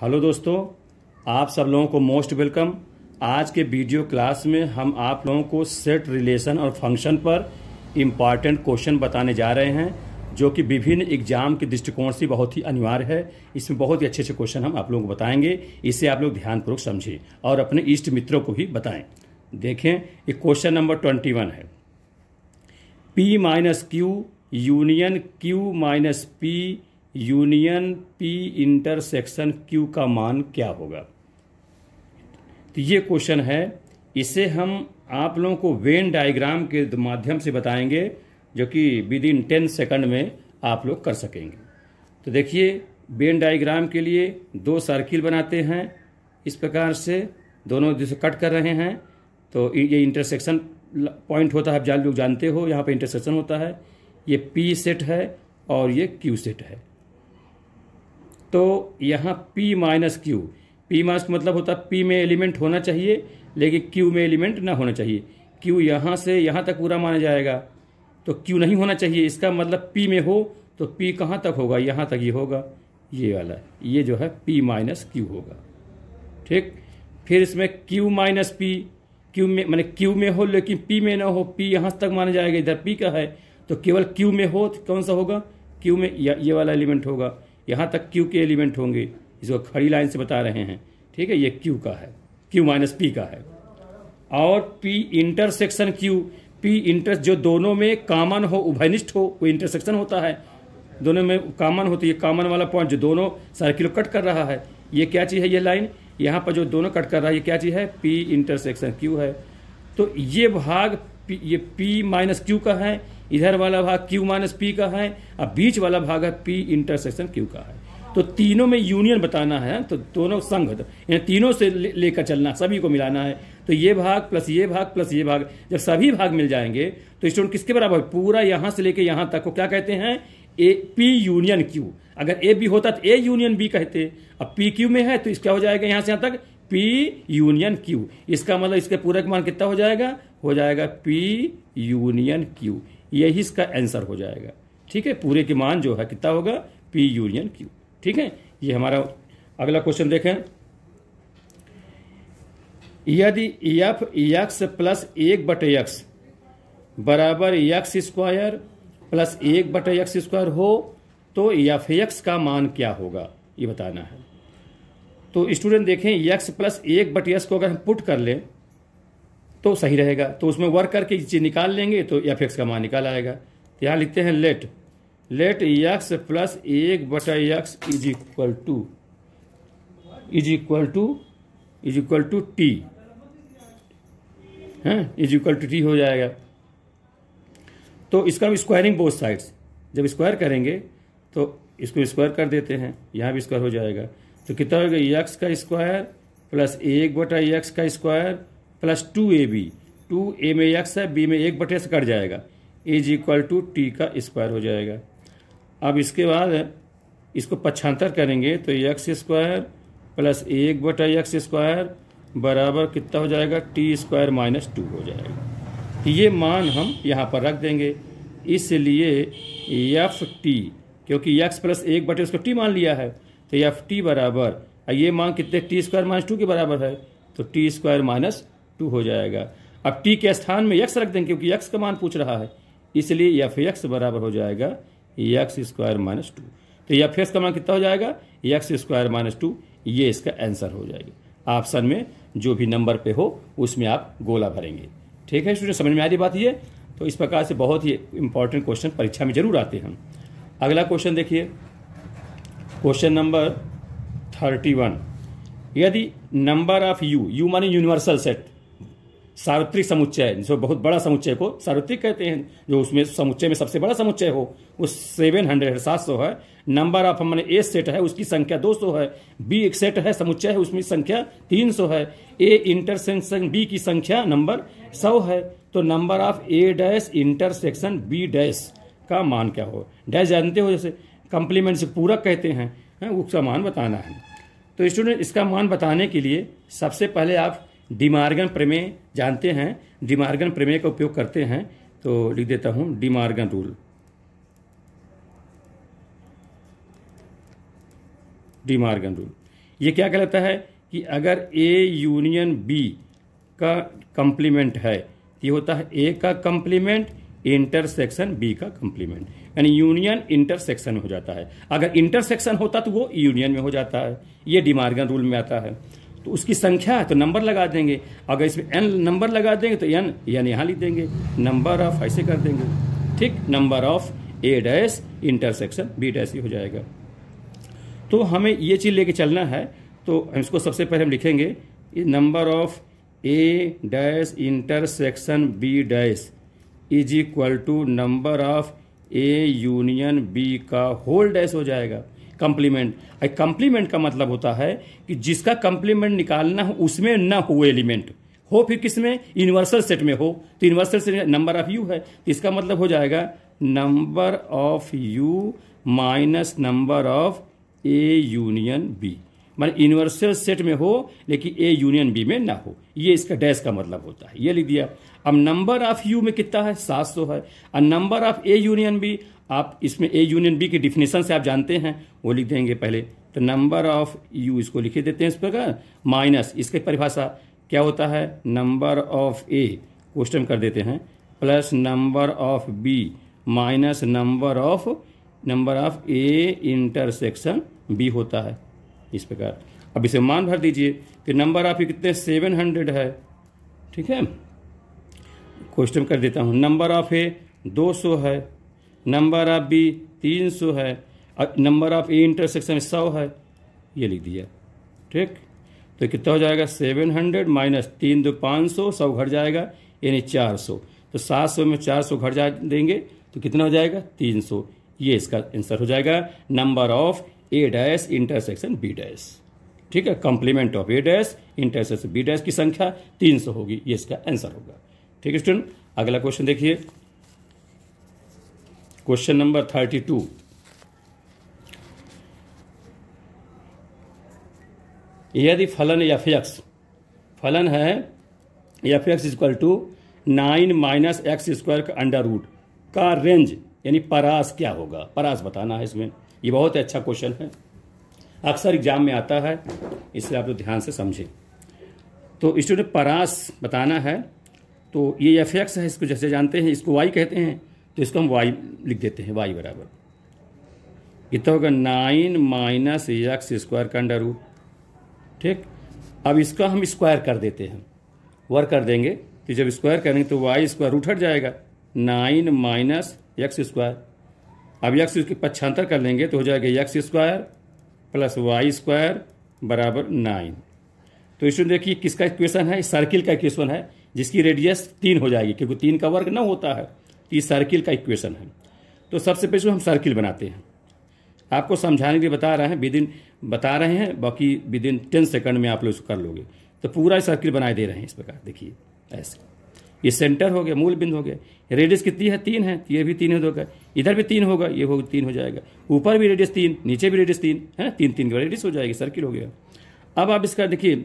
Hello दोस्तों आप सब लोगों को मोस्ट वेलकम आज के वीडियो क्लास में हम आप लोगों को सेट रिलेशन और फंक्शन पर इम्पॉर्टेंट क्वेश्चन बताने जा रहे हैं जो कि विभिन्न एग्जाम के दृष्टिकोण से बहुत ही अनिवार्य है इसमें बहुत ही अच्छे अच्छे क्वेश्चन हम आप लोगों को बताएंगे इसे आप लोग ध्यानपूर्वक समझें और अपने इष्ट मित्रों को भी बताएं देखें ये क्वेश्चन नंबर ट्वेंटी वन है P minus Q union Q minus P union P intersection Q का मान क्या होगा तो ये क्वेश्चन है इसे हम आप लोगों को वेन डायग्राम के माध्यम से बताएंगे जो कि विद इन टेन सेकंड में आप लोग कर सकेंगे तो देखिए वेन डायग्राम के लिए दो सर्किल बनाते हैं इस प्रकार से दोनों जैसे कट कर रहे हैं तो ये इंटरसेक्शन पॉइंट होता है आप जान लोग जानते हो यहाँ पे इंटरसेक्शन होता है ये पी सेट है और ये क्यू सेट है तो यहाँ P minus Q P minus मतलब होता है पी में एलिमेंट होना चाहिए लेकिन Q में एलिमेंट ना होना चाहिए Q यहाँ से यहाँ तक पूरा माना जाएगा तो Q नहीं होना चाहिए इसका मतलब P में हो तो P कहाँ तक होगा यहाँ तक ये होगा ये वाला ये जो है P माइनस क्यू होगा ठीक फिर इसमें Q माइनस पी क्यू में मैंने क्यू में हो लेकिन पी में ना हो पी यहाँ तक माना जाएगा इधर पी का है तो केवल क्यू में हो तो कौन सा होगा क्यू में ये वाला एलिमेंट होगा यहाँ तक क्यू के एलिमेंट होंगे इसको खड़ी लाइन से बता रहे हैं ठीक है ये क्यू का है क्यू माइनस पी का है और P intersection Q P inter जो दोनों में कॉमन हो उभयनिष्ठ हो वो इंटरसेक्शन होता है दोनों में कॉमन तो है कॉमन वाला पॉइंट जो दोनों सर्किल कट कर रहा है ये क्या चीज़ है ये लाइन यहाँ पर जो दोनों कट कर रहा है ये क्या चीज़ है पी इंटरसेक्शन क्यू है तो ये भाग ये पी माइनस क्यू का है इधर वाला भाग क्यू माइनस पी का है और बीच वाला भाग है पी इंटरसेक्शन क्यू का है तो तीनों में यूनियन बताना है तो दोनों संघ यानी तीनों से लेकर चलना सभी को मिलाना है तो ये भाग प्लस ये भाग प्लस ये भाग जब सभी भाग मिल जाएंगे तो स्टूडेंट किसके बराबर पूरा यहां से लेकर यहाँ तक को क्या कहते हैं ए पी यूनियन क्यू अगर ए बी होता तो ए यूनियन बी कहते अब पी क्यू में है तो इसका हो जाएगा यहाँ से यहां तक पी यूनियन क्यू इसका मतलब इसके पूरा मान कितना हो जाएगा हो जाएगा पी यूनियन क्यू यही इसका आंसर हो जाएगा ठीक है पूरे की मान जो है कितना होगा पी यूनियन क्यू ठीक है ये हमारा अगला क्वेश्चन देखें यदि एफ यक्स प्लस एक बट यक्स बराबर यक्स स्क्वायर प्लस एक बट यक्स स्क्वायर हो तो एफ यक्स का मान क्या होगा ये बताना है तो स्टूडेंट देखें यक्स प्लस एक बट यक्स को अगर हम पुट कर लें तो सही रहेगा तो उसमें वर्क करके चीज़ निकाल लेंगे तो एफ एक्स का मान निकाल आएगा तो यहाँ लिखते हैं लेट लेट यक्स प्लस एक बटा x is equal to is equal to is equal to T हैं इज इक्वल टू टी हो जाएगा तो इसका हम स्क्वायरिंग बोथ साइड्स जब स्क्वायर करेंगे तो इसको स्क्वायर कर देते हैं यहाँ भी स्क्वायर हो जाएगा तो कितना होगा यक्स का स्क्वायर प्लस एक बटा यक्स का square plus two A B two A में एक्स है बी में एक बटे से कट जाएगा इज इक्वल टू टी का स्क्वायर हो जाएगा अब इसके बाद इसको पक्षांतर करेंगे तो एक्स स्क्वायर प्लस एक बटा एक्स स्क्वायर बराबर कितना हो जाएगा टी स्क्वायर माइनस टू हो जाएगा तो ये मान हम यहाँ पर रख देंगे इसलिए एफ टी क्योंकि एक्स प्लस एक बटे उसको टी मान लिया है तो एफ टी बराबर ये मान कितने टी स्क्वायर माइनस टू के बराबर है तो टी स्क्वायर माइनस टू हो जाएगा अब टी के स्थान में यक्स रख देंगे क्योंकि यक्स का मान पूछ रहा है इसलिए यफ यक्स बराबर हो जाएगा यक्स स्क्वायर माइनस टू तो यफ एक्स का मान कितना हो जाएगा यक्स स्क्वायर माइनस टू ये इसका आंसर हो जाएगा ऑप्शन में जो भी नंबर पे हो उसमें आप गोला भरेंगे ठीक है स्टूडेंट समझ में आ रही बात ये तो इस प्रकार से बहुत ही इंपॉर्टेंट क्वेश्चन परीक्षा में जरूर आते हैं अगला क्वेश्चन देखिए क्वेश्चन नंबर थर्टी वन यदि नंबर ऑफ यू यू माने यूनिवर्सल सेट सार्वत्रिक समुच्चय जो बहुत बड़ा समुच्चय को सार्वत्रिक कहते हैं जो उसमें समुच्चय में सबसे बड़ा समुच्चय हो वो सेवन हंड्रेड है सात सौ है नंबर ऑफ हमने ए सेट है उसकी संख्या दो सौ है बी एक सेट है समुच्चय है उसमें संख्या तीन सौ है ए इंटरसेक्शन बी की संख्या नंबर सौ है तो number of A dash intersection B dash का मान क्या हो डैश जानते हो जैसे कम्प्लीमेंट से पूरक कहते हैं है, उसका मान बताना है तो स्टूडेंट इसका मान बताने के लिए सबसे पहले आप डिमार्गन प्रमेय जानते हैं डिमार्गन प्रमेय का उपयोग करते हैं तो लिख देता हूँ डिमार्गन रूल डिमार्गन रूल ये क्या कहलाता है कि अगर ए यूनियन बी का कंप्लीमेंट है ये होता है ए का कंप्लीमेंट इंटरसेक्शन बी का कंप्लीमेंट यानी यूनियन इंटरसेक्शन हो जाता है अगर इंटरसेक्शन होता तो वो यूनियन में हो जाता है ये डिमार्गन रूल में आता है तो उसकी संख्या है तो नंबर लगा देंगे अगर इसमें एन नंबर लगा देंगे तो एन यानी यहाँ लिख देंगे नंबर ऑफ ऐसे कर देंगे ठीक number of A dash intersection B dash हो जाएगा तो हमें ये चीज़ लेके चलना है तो इसको सबसे पहले हम लिखेंगे number of A dash intersection B dash is equal to number of A union B का होल डैश हो जाएगा कम्प्लीमेंट कम्प्लीमेंट का मतलब होता है कि जिसका कम्प्लीमेंट निकालना हो उसमें ना हो एलिमेंट हो फिर किस में यूनिवर्सल सेट में हो तो universal set number of U है तो इसका मतलब हो जाएगा number of U minus number of A union B मान यूनिवर्सल सेट में हो लेकिन ए यूनियन बी में ना हो ये इसका डैश का मतलब होता है ये लिख दिया अब नंबर ऑफ यू में कितना है सात सौ है और number of A union B आप इसमें ए यूनियन बी की डिफिनेशन से आप जानते हैं वो लिख देंगे पहले तो नंबर ऑफ यू इसको लिखे देते हैं इस प्रकार माइनस इसके परिभाषा क्या होता है नंबर ऑफ ए क्वेश्चन कर देते हैं plus number of B minus number of number of A intersection B होता है इस प्रकार अब इसे मान भर दीजिए कि नंबर ऑफ कितने सेवन हंड्रेड है ठीक है क्वेश्चन कर देता हूँ नंबर ऑफ ए 200 है नंबर ऑफ बी 300 है और नंबर ऑफ ए इंटरसेक्शन में सौ है ये लिख दिया ठीक तो कितना हो जाएगा सेवन हंड्रेड माइनस तीन दो पाँच सौ सौ घट जाएगा यानी चार सौ तो सात सौ में चार सौ घट जा देंगे तो कितना हो जाएगा तीन सौ ये इसका आंसर हो जाएगा number of A dash intersection B dash ठीक है complement of A dash intersection B dash की संख्या तीन सौ होगी ये इसका आंसर होगा ठीक है स्टूडेंट अगला क्वेश्चन देखिए क्वेश्चन नंबर थर्टी टू यदि फलन एफ एक्स फलन है F x equal to nine minus x square का अंडर रूट का रेंज यानी परास क्या होगा परास बताना है इसमें ये बहुत अच्छा क्वेश्चन है अक्सर एग्जाम में आता है इसलिए आप लोग ध्यान से समझें तो स्टूडेंट परास बताना है तो ये एफ एक्स है इसको जैसे जानते हैं इसको वाई कहते हैं तो इसको हम वाई लिख देते हैं वाई बराबर ये तो होगा नाइन माइनस एक्स स्क्वायर का अंडर रूट ठीक अब इसका हम स्क्वायर कर देते हैं वर्क कर देंगे तो जब स्क्वायर करेंगे तो वाई स्क्वायर रूट हट जाएगा नाइन माइनस एक्स स्क्वायर अब एक्स उसके पक्षांतर कर लेंगे तो हो जाएगा x square plus Y square बराबर नाइन तो इसमें देखिए किसका इक्वेशन है सर्किल का इक्वेशन है जिसकी रेडियस तीन हो जाएगी क्योंकि तीन का वर्ग नौ होता है तो ये सर्किल का इक्वेशन है तो सबसे पहले हम सर्किल बनाते हैं आपको समझाने के लिए बता रहे हैं विदिन बता रहे हैं बाकी विदिन टेन सेकंड में आप लोग इसको कर लोगे तो पूरा सर्किल बनाए दे रहे हैं इस प्रकार देखिए ऐसे ये सेंटर हो गया मूल बिंदु हो गया रेडियस कितनी है तीन है तो ये भी तीन हो गया इधर भी तीन होगा ये हो तीन हो जाएगा ऊपर भी रेडियस तीन नीचे भी रेडियस तीन है तीन तीन रेडियस हो जाएगी सर्किल हो गया अब आप इसका देखिए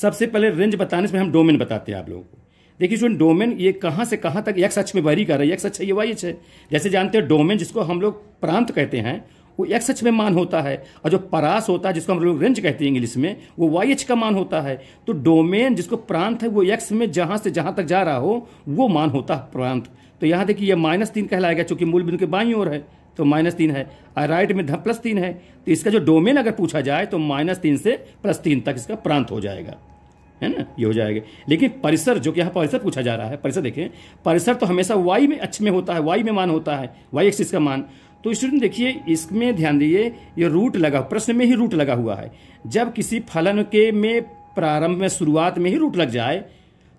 सबसे पहले रेंज बताने में हम डोमेन बताते हैं आप लोगों को देखिए स्टूडेंट डोमेन ये कहाँ से कहाँ तक यक्स अक्ष में वरी कर रहा है यक्स अक्ष ये वाई है जैसे जानते हैं डोमेन जिसको हम लोग प्रांत कहते हैं वो एक्स एच में मान होता है और जो परास होता है जिसको हम लोग रेंज कहते हैं इंग्लिश में वो वाई एच का मान होता है तो डोमेन जिसको प्रांत है वो एक्स में जहाँ से जहाँ तक जा रहा हो वो मान होता है प्रांत तो यहाँ देखिए ये माइनस तीन कहलाएगा चूंकि मूल बिंदु के बाई और है तो माइनस तीन है और राइट में प्लस तीन है तो इसका जो डोमेन अगर पूछा जाए तो माइनस तीन से प्लस तीन तक इसका प्रांत हो जाएगा है ना ये हो जाएगा लेकिन परिसर जो कि यहाँ परिसर पूछा जा रहा है परिसर देखें परिसर तो हमेशा वाई में अक्ष में होता है वाई में मान होता है वाई एक्सिस का मान तो स्टूडेंट देखिए इसमें ध्यान दिए ये रूट लगा प्रश्न में ही रूट लगा हुआ है जब किसी फलन के में प्रारंभ में शुरुआत में ही रूट लग जाए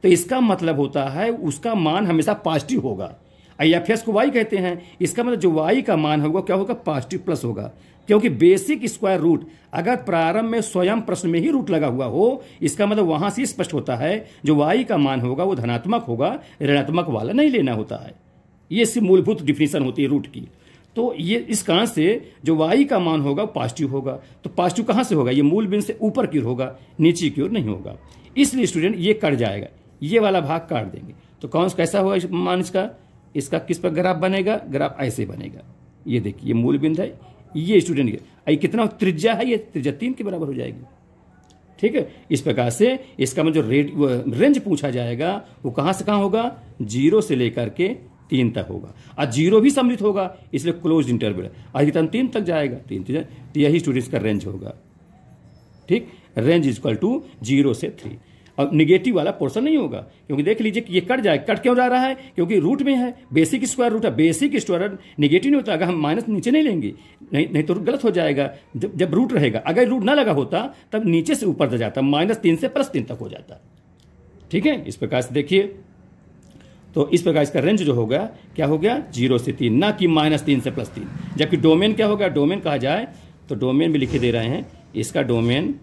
तो इसका मतलब होता है उसका मान हमेशा पॉजिटिव होगा आई एफ एस को वाई कहते हैं इसका मतलब जो वाई का मान होगा क्या होगा पॉजिटिव प्लस होगा क्योंकि बेसिक स्क्वायर रूट अगर प्रारंभ में स्वयं प्रश्न में ही रूट लगा हुआ हो इसका मतलब वहां से स्पष्ट होता है जो वाई का मान होगा वो धनात्मक होगा ऋणात्मक वाला नहीं लेना होता है ये सिर्फ मूलभूत डिफिनेशन होती है रूट की तो ये इस कारण से जो वाई का मान होगा पॉजिटिव होगा तो पॉजिटिव कहाँ से होगा ये मूल बिंदु से ऊपर की ओर होगा नीचे की ओर नहीं होगा इसलिए स्टूडेंट ये कट जाएगा ये वाला भाग काट देंगे तो कौन कैसा होगा इस मान इसका इसका किस पर ग्राफ बनेगा ग्राफ ऐसे बनेगा ये देखिए ये मूल बिंदु है ये स्टूडेंट ये कितना त्रिज्या है ये त्रिज्या तीन के बराबर हो जाएगी ठीक है इस प्रकार से इसका मतलब जो रेड रेंज पूछा जाएगा वो कहां से कहां होगा जीरो से लेकर के तीन तक होगा और जीरो भी सम्मिलित होगा इसलिए क्लोज इंटरवल अधिकतम तीन तक जाएगा तीन तीन तो यही स्टूडेंट का रेंज होगा ठीक रेंज इक्वल टू जीरो से थ्री निगेटिव वाला पोर्सन नहीं होगा क्योंकि देख लीजिए कि ये कट जाए कट क्यों जा रहा है क्योंकि रूट में है बेसिक स्क्वायर रूट है बेसिक स्क्वायर निगेटिव नहीं होता अगर हम माइनस नीचे नहीं लेंगे नहीं नहीं तो गलत हो जाएगा जब जब रूट रहेगा अगर रूट ना लगा होता तब नीचे से ऊपर जाता माइनस तीन से प्लस तीन तक हो जाता ठीक है इस प्रकार से देखिए तो इस प्रकार इसका रेंज जो होगा क्या हो गया जीरो से तीन ना कि माइनस तीन से प्लस तीन जबकि डोमेन क्या होगा डोमेन कहा जाए तो डोमेन भी लिखे दे रहे हैं इसका डोमेन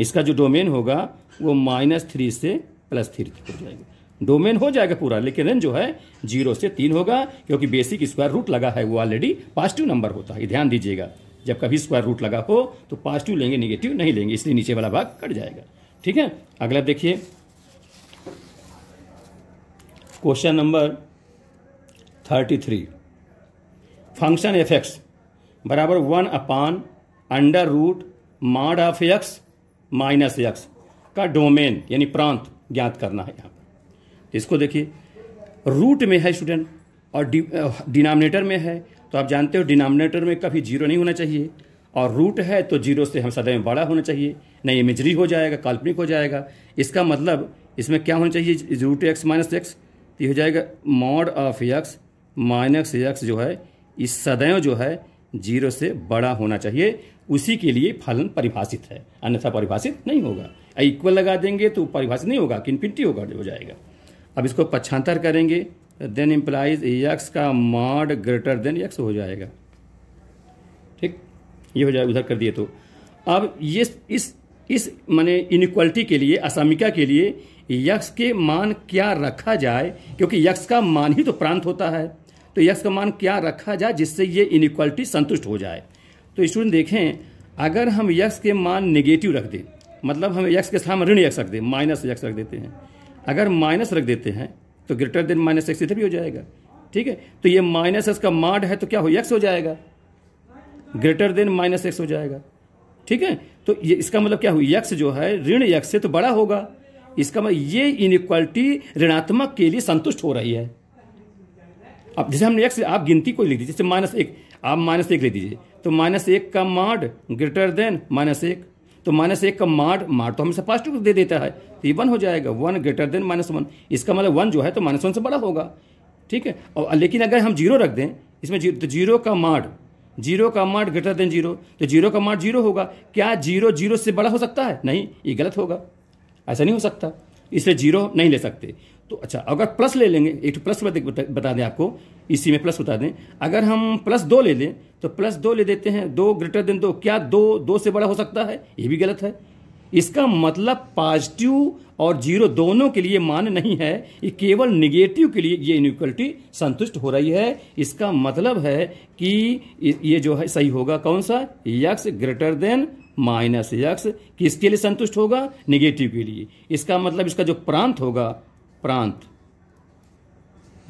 इसका जो डोमेन होगा वो माइनस थ्री से प्लस थ्री तक हो जाएगा डोमेन हो जाएगा पूरा लेकिन रेंज जो है जीरो से तीन होगा क्योंकि बेसिक स्क्वायर रूट लगा है वो ऑलरेडी पॉजिटिव नंबर होता है ध्यान दीजिएगा जब कभी स्क्वायर रूट लगा हो तो पॉजिटिव लेंगे निगेटिव नहीं लेंगे इसलिए नीचे वाला भाग कट जाएगा ठीक है अगला देखिए question number thirty three function F x बराबर one upon under root mod of x minus x का डोमेन यानी प्रांत ज्ञात करना है यहाँ पर इसको देखिए रूट में है स्टूडेंट और डिनोमिनेटर में है तो आप जानते हो डिनोमिनेटर में कभी जीरो नहीं होना चाहिए और रूट है तो जीरो से हम सदैव बड़ा होना चाहिए नहीं इमेजरी हो जाएगा काल्पनिक हो जाएगा इसका मतलब इसमें क्या होना चाहिए रूट एक्स माइनस एक्स तो ये हो जाएगा mod of x minus x जो है इस सदैव जो है जीरो से बड़ा होना चाहिए उसी के लिए फलन परिभाषित है अन्यथा परिभाषित नहीं होगा इक्वल लगा देंगे तो परिभाषित नहीं होगा इन्फिनिटी होगा हो जाएगा अब इसको पक्षांतर करेंगे देन इम्प्लाइज यक्स का मॉड ग्रेटर देन यक्स हो जाएगा ठीक ये हो जाए उधर कर दिए तो अब ये इस इस माने इनिक्वलिटी के लिए असामिका के लिए यक्ष के मान क्या रखा जाए क्योंकि यक्ष का मान ही तो प्रांत होता है तो यक्स का मान क्या रखा जाए जिससे ये इनिक्वालिटी संतुष्ट हो जाए तो स्टूडेंट देखें अगर हम यक्स के मान निगेटिव रख दें मतलब हम यक्स के सामने ऋण यक्स रख दें माइनस यक्स रख देते हैं अगर माइनस रख देते हैं तो ग्रेटर देन माइनस एक्स इधर भी हो जाएगा ठीक है तो ये माइनस एक्स का माड है तो क्या हो यक्स हो जाएगा ग्रेटर देन माइनस एक्स हो जाएगा ठीक है तो ये इसका मतलब क्या हो यक्स जो है ऋण यक्स से तो बड़ा होगा इसका मतलब ये इनक्वालिटी ऋणात्मक के लिए संतुष्ट हो रही है अब जैसे हमने एक्स आप गिनती को लिख दीजिए जैसे माइनस एक आप माइनस एक लिख दीजिए तो माइनस एक का मार्ड ग्रेटर देन माइनस एक तो माइनस एक का मार्ड मार्ड तो हमेशा पॉजिटिव दे देता है तो ये वन हो जाएगा one greater than minus one इसका मतलब वन जो है तो माइनस वन से बड़ा होगा ठीक है और लेकिन अगर हम जीरो रख दें इसमें जीरो तो जीरो का मार्ड जीरो का मार्ड ग्रेटर देन जीरो तो जीरो का मार्ड जीरो होगा क्या जीरो जीरो से बड़ा हो सकता है नहीं ये गलत होगा ऐसा नहीं हो सकता इसलिए जीरो नहीं ले सकते तो अच्छा अगर प्लस ले लेंगे एक प्लस तो बता, बता दें आपको इसी में प्लस बता दें अगर हम प्लस दो ले लें तो प्लस दो ले देते हैं दो ग्रेटर देन दो क्या दो दो से बड़ा हो सकता है ये भी गलत है इसका मतलब पॉजिटिव और जीरो दोनों के लिए मान नहीं है ये केवल निगेटिव के लिए ये इनक्वलिटी संतुष्ट हो रही है इसका मतलब है कि ये जो है सही होगा कौन सा x greater than minus x किसके लिए संतुष्ट होगा निगेटिव के लिए इसका मतलब इसका जो प्रांत होगा प्रांत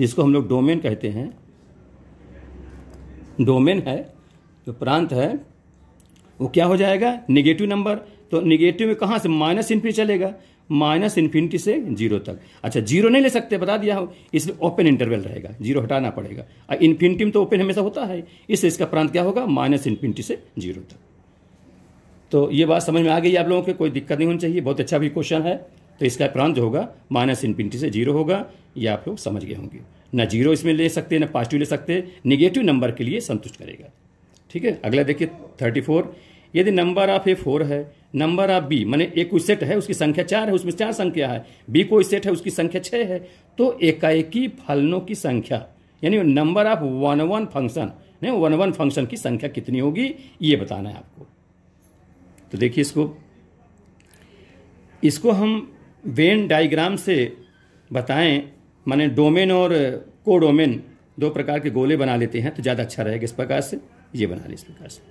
जिसको हम लोग डोमेन कहते हैं डोमेन है जो तो प्रांत है वो क्या हो जाएगा निगेटिव नंबर तो निगेटिव में कहाँ से माइनस इन्फिनिटी चलेगा माइनस इन्फिनिटी से जीरो तक अच्छा जीरो नहीं ले सकते बता दिया हो इसलिए ओपन इंटरवल रहेगा जीरो हटाना पड़ेगा और इन्फिनिटी में तो ओपन हमेशा होता है इससे इसका प्रांत क्या होगा माइनस इन्फिनिटी से जीरो तक तो ये बात समझ में आ गई आप लोगों के कोई दिक्कत नहीं होनी चाहिए बहुत अच्छा भी क्वेश्चन है तो इसका प्रांत जो होगा माइनस इन्फिनिटी से जीरो होगा ये आप लोग समझ गए होंगे ना जीरो इसमें ले सकते ना पॉजिटिव ले सकते निगेटिव नंबर के लिए संतुष्ट करेगा ठीक है अगला देखिए थर्टी फोर यदि नंबर ऑफ ए फोर है नंबर ऑफ बी माने एक कोई सेट है उसकी संख्या चार है उसमें चार संख्या है बी कोई सेट है उसकी संख्या छः है तो एकाएकी फलनों की संख्या यानी number of one one function नहीं वन वन फंक्शन की संख्या कितनी होगी ये बताना है आपको तो देखिए इसको इसको हम वेन डायग्राम से बताएं माने डोमेन और कोडोमेन दो प्रकार के गोले बना लेते हैं तो ज़्यादा अच्छा रहेगा इस प्रकार से ये बना लें इस प्रकार से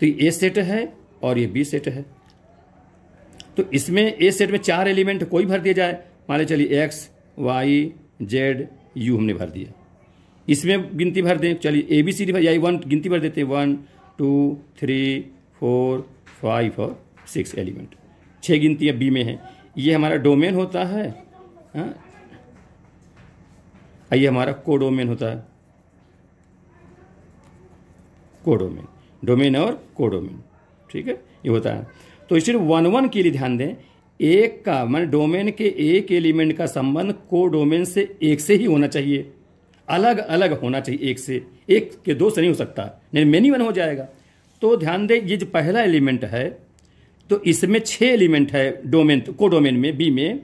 तो ये ए सेट है और ये बी सेट है तो इसमें ए सेट में चार एलिमेंट कोई भर दिया जाए मान ली चलिए एक्स वाई जेड यू हमने भर दिया इसमें गिनती भर दें चलिए ए बी सी डी भर वन गिनती भर देते हैं one two three four five और सिक्स एलिमेंट छः अब बी में हैं ये हमारा डोमेन होता है हाँ? ये हमारा कोडोमेन होता है कोडोमेन डोमेन और कोडोमेन ठीक है ये होता है तो इसलिए वन वन के लिए ध्यान दें एक का मान डोमेन के एक एलिमेंट का संबंध कोडोमेन से एक से ही होना चाहिए अलग अलग होना चाहिए एक से एक के दो से नहीं हो सकता नहीं मेनी वन हो जाएगा तो ध्यान दें ये जो पहला एलिमेंट है तो इसमें छह एलिमेंट है डोमेन को डोमेन में बी में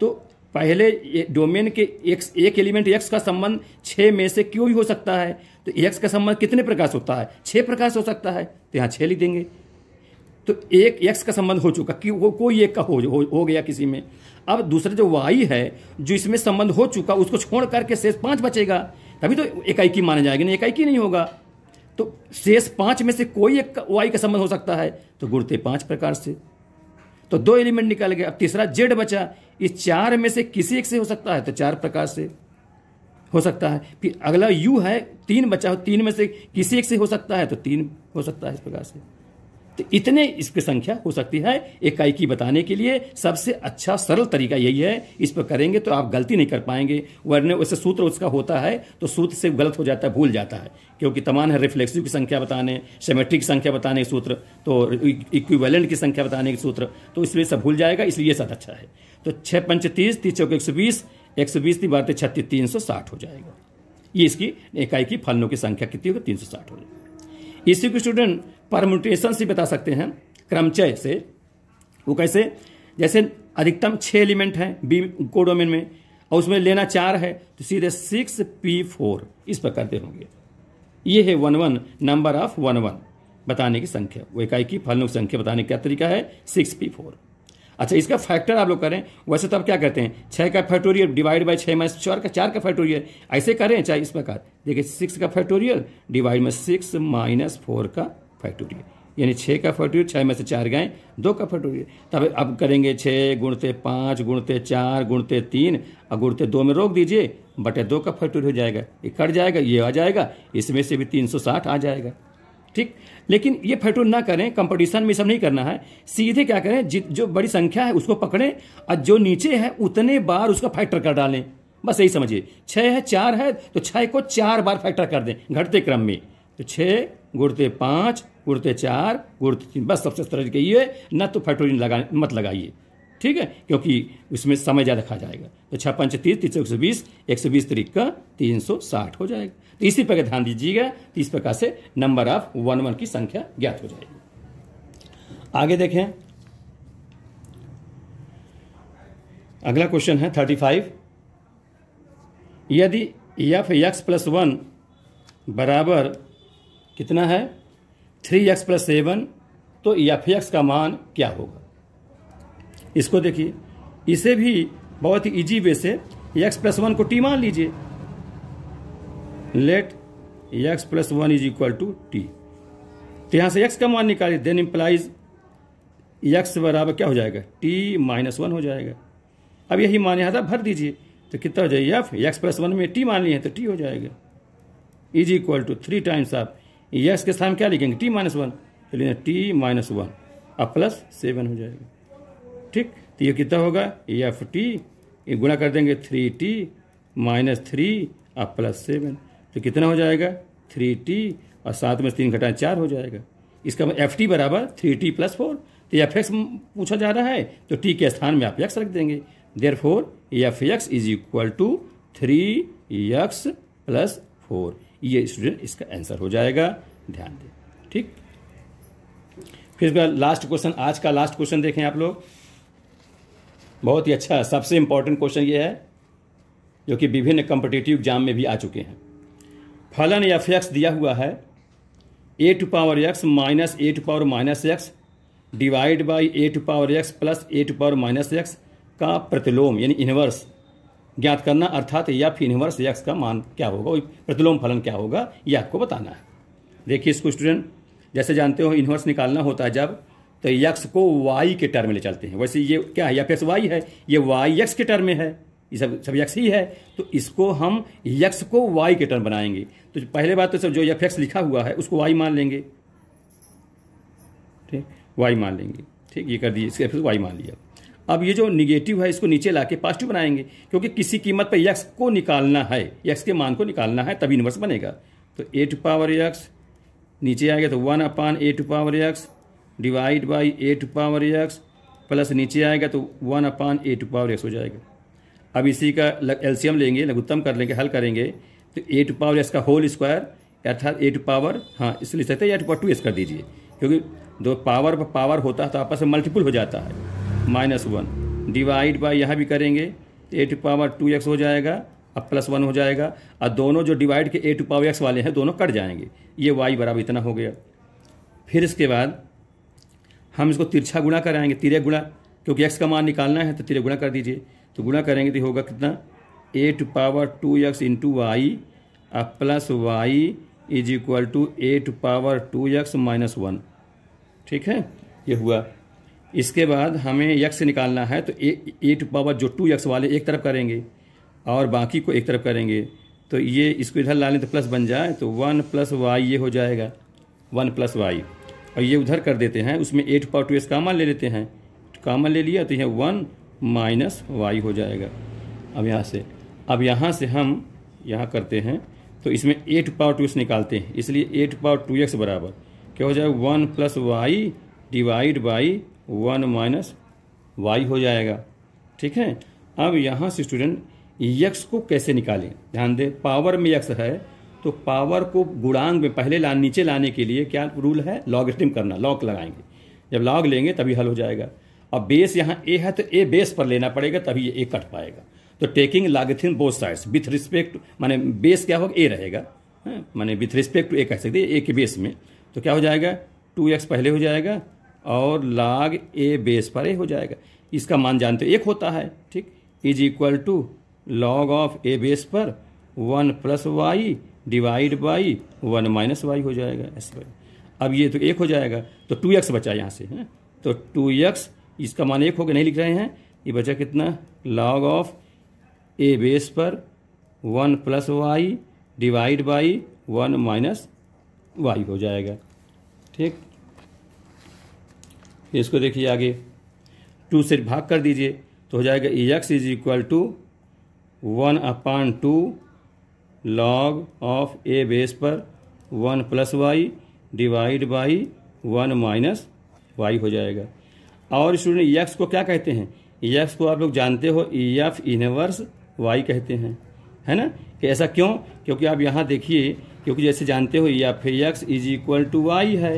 तो पहले डोमेन के एक्स एक एलिमेंट एक्स का संबंध छः में से क्यों भी हो सकता है तो एक्स का संबंध कितने प्रकाश होता है छः प्रकाश हो सकता है तो यहाँ छः लिख देंगे तो एक एक्स का संबंध हो चुका कि वो कोई एक का हो, हो हो गया किसी में अब दूसरा जो वाई है जो इसमें संबंध हो चुका उसको छोड़ करके शेष पाँच बचेगा तभी तो इकाई की माना जाएगी नहीं इकाई की नहीं होगा तो शेष पांच में से कोई एक वाई का संबंध हो सकता है तो गुड़ते पांच प्रकार से तो दो एलिमेंट निकाल गए अब तीसरा जेड बचा इस चार में से किसी एक से हो सकता है तो चार प्रकार से हो सकता है फिर अगला यू है तीन बचा हो तीन में से किसी एक से हो सकता है तो तीन हो सकता है इस प्रकार से तो इतने इसकी संख्या हो सकती है इकाई की बताने के लिए सबसे अच्छा सरल तरीका यही है इस पर करेंगे तो आप गलती नहीं कर पाएंगे वरने उससे सूत्र उसका होता है तो सूत्र से गलत हो जाता है भूल जाता है क्योंकि तमाम है रिफ्लेक्सिव की संख्या बताने सेमेट्रिक की संख्या बताने के सूत्र तो इक्विवेलेंट की संख्या बताने के सूत्र तो इसलिए सब भूल जाएगा इसलिए सब अच्छा है तो छः पंच तीस तीस चौके एक सौ बीस एक सौ बीस की बारह छत्तीस तीन सौ साठ हो जाएगा ये इसकी इकाई की फलनों की संख्या कितनी होगी तीन सौ साठ हो जाएगी इसी के स्टूडेंट परमुटेशन से बता सकते हैं क्रमचय से वो कैसे जैसे अधिकतम छः एलिमेंट हैं बी कोडोमेन में और उसमें लेना चार है तो सीधे सिक्स पी फोर इस प्रकार करते होंगे ये है one one number of one one बताने की संख्या वो इकाई की की संख्या बताने का तरीका है सिक्स पी फोर अच्छा इसका फैक्टर आप लोग करें वैसे तो आप क्या करते हैं छः का फैक्टोरियल डिवाइड बाई छः माइनस चार का चार का फैक्टोरियल ऐसे करें चाहे इस प्रकार देखिए सिक्स का फैक्टोरियल डिवाइड में सिक्स माइनस फोर का फैक्टोरियल यानी छः का फैक्टोरियल छः में से चार गए दो का फैक्टोरियल तब अब करेंगे छः गुणते पाँच गुणते चार गुणते तीन और गुणते दो में रोक दीजिए बटे दो का फैक्टोरियल हो जाएगा ये कट जाएगा ये आ जाएगा इसमें से भी तीन सौ साठ आ जाएगा ठीक लेकिन ये फैक्टोरियल ना करें कंपटीशन में सब नहीं करना है सीधे क्या करें जित जो बड़ी संख्या है उसको पकड़ें और जो नीचे है उतने बार उसका फैक्टर कर डालें बस यही समझिए छः है चार है तो छः को चार बार फैक्टर कर दें घटते क्रम में तो छः गुड़ते पाँच गुड़ते चार गुड़ते तीन बस सबसे तरह ये ना तो फैक्टोरियल लगा मत लगाइए ठीक है क्योंकि उसमें समय ज़्यादा खा जाएगा तो छः पंच तीस तीन सौ एक सौ बीस एक सौ बीस तरीक का तीन सौ साठ हो जाएगा तो इसी प्रकार ध्यान दीजिएगा तो इस प्रकार से नंबर ऑफ वन वन की संख्या ज्ञात हो जाएगी आगे देखें अगला क्वेश्चन है थर्टी फाइव यदि एफ एक्स प्लस वन बराबर कितना है थ्री एक्स प्लस सेवन तो एफ एक्स का मान क्या होगा इसको देखिए इसे भी बहुत ही इजी वे से एक्स प्लस वन को टी मान लीजिए let x plus one is equal to T तो यहां से एक्स का मान निकालिए देन इम्प्लाइज एक्स बराबर क्या हो जाएगा टी माइनस वन हो जाएगा अब यही मान यहां था भर दीजिए तो कितना हो जाएगा एफ एक्स प्लस वन में टी मान लिए तो टी हो जाएगा is equal to three times आप यस के स्थान क्या लिखेंगे टी माइनस वन तो लिखना टी माइनस वन अब प्लस सेवन हो जाएगा ठीक तो ये कितना होगा एफ टी ये गुणा कर देंगे थ्री टी माइनस थ्री अब प्लस सेवन तो कितना हो जाएगा थ्री टी और साथ में तीन घटाएं चार हो जाएगा इसका एफ मतलब टी बराबर थ्री टी प्लस फोर तो एफ एक्स पूछा जा रहा है तो टी के स्थान में आप यक्स रख देंगे therefore F x is equal to three x plus four ये स्टूडेंट इसका आंसर हो जाएगा ध्यान दें ठीक फिर लास्ट क्वेश्चन आज का लास्ट क्वेश्चन देखें आप लोग बहुत ही अच्छा सबसे इंपॉर्टेंट क्वेश्चन ये है जो कि विभिन्न कॉम्पिटेटिव एग्जाम में भी आ चुके हैं फलन एफ एक्स दिया हुआ है A to power x minus A to power minus x divide by A to power x plus A to power minus x का प्रतिलोम यानी इनवर्स ज्ञात करना अर्थात या फिर इनवर्स यक्स का मान क्या होगा प्रतिलोम फलन क्या होगा ये आपको बताना है देखिए इसको स्टूडेंट जैसे जानते हो इनवर्स निकालना होता है जब तो यक्स को वाई के टर्म में ले चलते हैं वैसे ये क्या है या फिर वाई है ये वाई यक्स के टर्म में है ये सब सब यक्स ही है तो इसको हम यक्स को वाई के टर्म बनाएंगे तो पहले बात तो सब जो एफ एक्स लिखा हुआ है उसको वाई मान लेंगे ठीक वाई मान लेंगे ठीक ये कर दिए इसके वाई मान लिया अब ये जो निगेटिव है इसको नीचे ला के पॉजिटिव बनाएंगे क्योंकि किसी कीमत पर यक्स को निकालना है यक्स के मान को निकालना है तभी इन्वर्स बनेगा तो ए टू पावर यक्स नीचे आएगा तो one upon A to power x divide by A to power x plus नीचे आएगा तो one upon A to power x हो जाएगा अब इसी का एल्सियम लेंगे लघुत्तम कर लेंगे हल करेंगे तो ए टू पावर एक्स का होल स्क्वायर अर्थात ए टू पावर हाँ इसलिए सकते हैं A to power two x कर दीजिए क्योंकि दो पावर पर पावर होता है तो आपस में मल्टीपल हो जाता है माइनस वन डिवाइड बाई यहाँ भी करेंगे A to power two x हो जाएगा अब प्लस वन हो जाएगा और दोनों जो डिवाइड के ए टू पावर एक्स वाले हैं दोनों कट जाएंगे ये वाई बराबर इतना हो गया फिर इसके बाद हम इसको तिरछा गुणा कराएंगे तिरे गुणा क्योंकि एक्स का मान निकालना है तो तिरे गुणा कर दीजिए तो गुणा करेंगे तो होगा कितना A to power two x into Y और plus Y is equal to A to power two x minus one ठीक है ये हुआ इसके बाद हमें यक्स निकालना है तो ए, ए टू पावर जो टू यक्स वाले एक तरफ करेंगे और बाकी को एक तरफ करेंगे तो ये इसको इधर ला लें तो प्लस बन जाए तो वन प्लस वाई ये हो जाएगा वन प्लस वाई और ये उधर कर देते हैं उसमें A to power two x common ले लेते हैं कामन ले लिया तो यह वन माइनस वाई हो जाएगा अब यहाँ से अब यहाँ से हम यहाँ करते हैं तो इसमें एट पावर टू एक्स निकालते हैं इसलिए एट पावर टू एक्स बराबर क्या हो जाएगा one plus Y divide by one minus Y हो जाएगा ठीक है अब यहाँ से स्टूडेंट यक्स को कैसे निकालें ध्यान दें पावर में यक्स है तो पावर को गुणांग में पहले ला नीचे लाने के लिए क्या रूल है लॉग स्टिम करना लॉक लगाएंगे जब लॉग लेंगे तभी हल हो जाएगा अब बेस यहाँ ए है तो ए बेस पर लेना पड़ेगा तभी ये ए कट पाएगा तो taking log then both sides with respect माने बेस क्या होगा ए रहेगा हाँ, माने विथ रिस्पेक्ट टू ए कह सकते ए के बेस में तो क्या हो जाएगा टू एक्स पहले हो जाएगा और लाग ए बेस पर ए हो जाएगा इसका मान जानते हो एक होता है ठीक is equal to log of A base पर one plus Y divide by one minus Y हो जाएगा ऐसे अब ये तो एक हो जाएगा तो टू एक्स बचा यहाँ से है तो टू एक्स इसका मान एक हो गया नहीं लिख रहे हैं ये बचा कितना लॉग ऑफ ए बेस पर one plus Y divide by one minus Y हो जाएगा ठीक फिर इसको देखिए आगे टू से भाग कर दीजिए तो हो जाएगा x is equal to one upon two log of A base पर one plus Y divide by one minus Y हो जाएगा और स्टूडेंट यक्स को क्या कहते हैं यक्स को आप लोग जानते हो ई एफ इनवर्स वाई कहते हैं है ना कि ऐसा क्यों क्योंकि आप यहाँ देखिए क्योंकि जैसे जानते हो या फिर x is equal to y है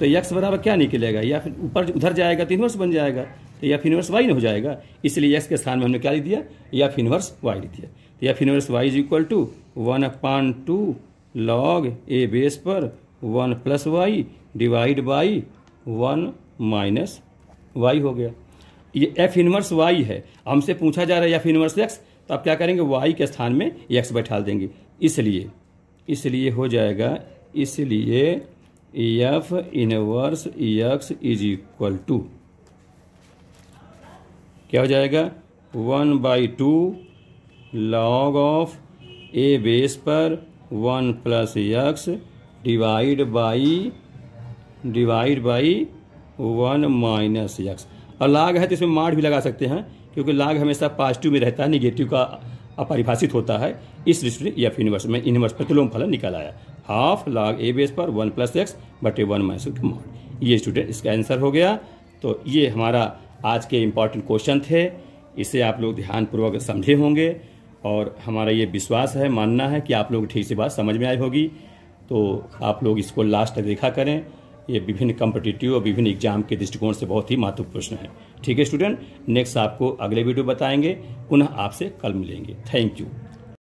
तो यक्स बराबर क्या निकलेगा या फिर ऊपर उधर जाएगा तो इनवर्स बन जाएगा तो या फिनवर्स वाई हो जाएगा इसलिए यक्स के स्थान में हमने क्या लिख दिया या इनवर्स वाई लिख दिया तो या inverse y is equal to one upon two log a base पर one plus Y divide by one minus Y हो गया ये एफ इनवर्स वाई है हमसे पूछा जा रहा है एफ इनवर्स एक्स तो आप क्या करेंगे वाई के स्थान में एक्स बैठा देंगे इसलिए इसलिए हो जाएगा इसलिए f inverse x is equal to क्या हो जाएगा one by two log of A base पर one plus x divide by divide by one minus x और लाग है तो इसमें माठ भी लगा सकते हैं क्योंकि लाग हमेशा पॉजिटिव में रहता है निगेटिव का अपरिभाषित होता है इस दृष्टि या फिर इनवर्स में इनवर्स प्रतिलोम फलन निकल आया हाफ लॉग ए बेस पर वन प्लस एक्स बटे वन माइनस टू ये स्टूडेंट इसका आंसर हो गया तो ये हमारा आज के इम्पॉर्टेंट क्वेश्चन थे इसे आप लोग ध्यानपूर्वक समझे होंगे और हमारा ये विश्वास है मानना है कि आप लोग ठीक से बात समझ में आई होगी तो आप लोग इसको लास्ट तक देखा करें ये विभिन्न कम्पिटिटिव और विभिन्न एग्जाम के दृष्टिकोण से बहुत ही महत्वपूर्ण प्रश्न है ठीक है स्टूडेंट नेक्स्ट आपको अगले वीडियो बताएंगे पुनः आपसे कल मिलेंगे थैंक यू